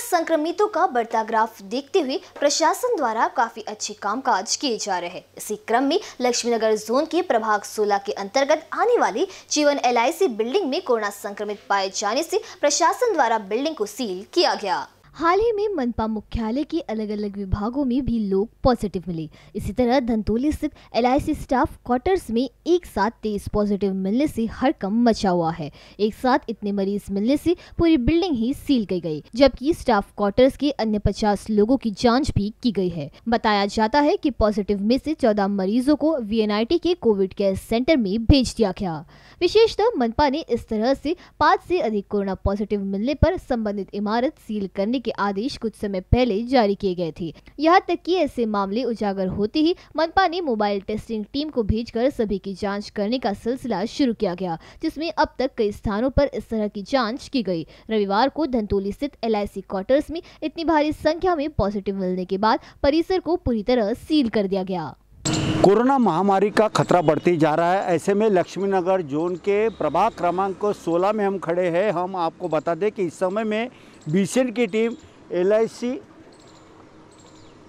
संक्रमितों का बढ़ता ग्राफ देखते हुए प्रशासन द्वारा काफी अच्छे कामकाज किए जा रहे हैं इसी क्रम में लक्ष्मीनगर जोन के प्रभाग 16 के अंतर्गत आने वाली जीवन एल बिल्डिंग में कोरोना संक्रमित पाए जाने से प्रशासन द्वारा बिल्डिंग को सील किया गया हाल ही में मनपा मुख्यालय के अलग अलग विभागों में भी लोग पॉजिटिव मिले इसी तरह धनतोली स्थित एल स्टाफ क्वार्टर्स में एक साथ तेईस पॉजिटिव मिलने से कम मचा हुआ है एक साथ इतने मरीज मिलने से पूरी बिल्डिंग ही सील की गई जबकि स्टाफ क्वार्टर्स के अन्य पचास लोगों की जाँच भी की गई है बताया जाता है की पॉजिटिव में से चौदह मरीजों को वी के कोविड केयर सेंटर में भेज दिया गया विशेषतः मनपा ने इस तरह से पाँच से अधिक कोरोना पॉजिटिव मिलने पर संबंधित इमारत सील करने के आदेश कुछ समय पहले जारी किए गए थे यहाँ तक कि ऐसे मामले उजागर होते ही मनपा ने मोबाइल टेस्टिंग टीम को भेजकर सभी की जाँच करने का सिलसिला शुरू किया गया जिसमे अब तक कई स्थानों पर इस तरह की जाँच की गयी रविवार को धनतोली स्थित एल आई में इतनी भारी संख्या में पॉजिटिव मिलने के बाद परिसर को पूरी तरह सील कर दिया गया कोरोना महामारी का खतरा बढ़ती जा रहा है ऐसे में लक्ष्मी नगर जोन के प्रभाग क्रमांक 16 में हम खड़े हैं हम आपको बता दें कि इस समय में बी की टीम एल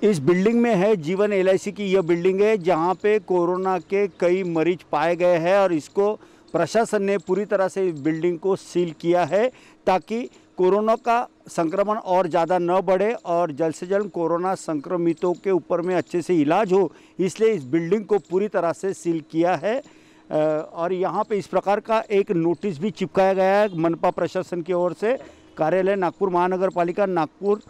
इस बिल्डिंग में है जीवन एल की यह बिल्डिंग है जहां पे कोरोना के कई मरीज पाए गए हैं और इसको प्रशासन ने पूरी तरह से इस बिल्डिंग को सील किया है ताकि कोरोना का संक्रमण और ज़्यादा न बढ़े और जल्द से जल्द कोरोना संक्रमितों के ऊपर में अच्छे से इलाज हो इसलिए इस बिल्डिंग को पूरी तरह से सील किया है और यहाँ पे इस प्रकार का एक नोटिस भी चिपकाया गया है मनपा प्रशासन की ओर से कार्यालय नागपुर महानगर पालिका नागपुर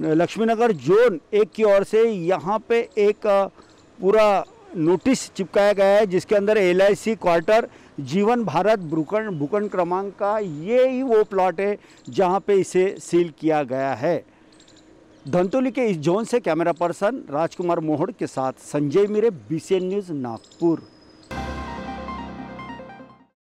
लक्ष्मीनगर जोन एक की ओर से यहाँ पे एक पूरा नोटिस चिपकाया गया है जिसके अंदर एल क्वार्टर जीवन भारत भूकंड भूखंड क्रमांक का ये ही वो प्लॉट है जहाँ पे इसे सील किया गया है धंतोली के इस जोन से कैमरा पर्सन राजकुमार मोहड़ के साथ संजय मिरे बी न्यूज़ नागपुर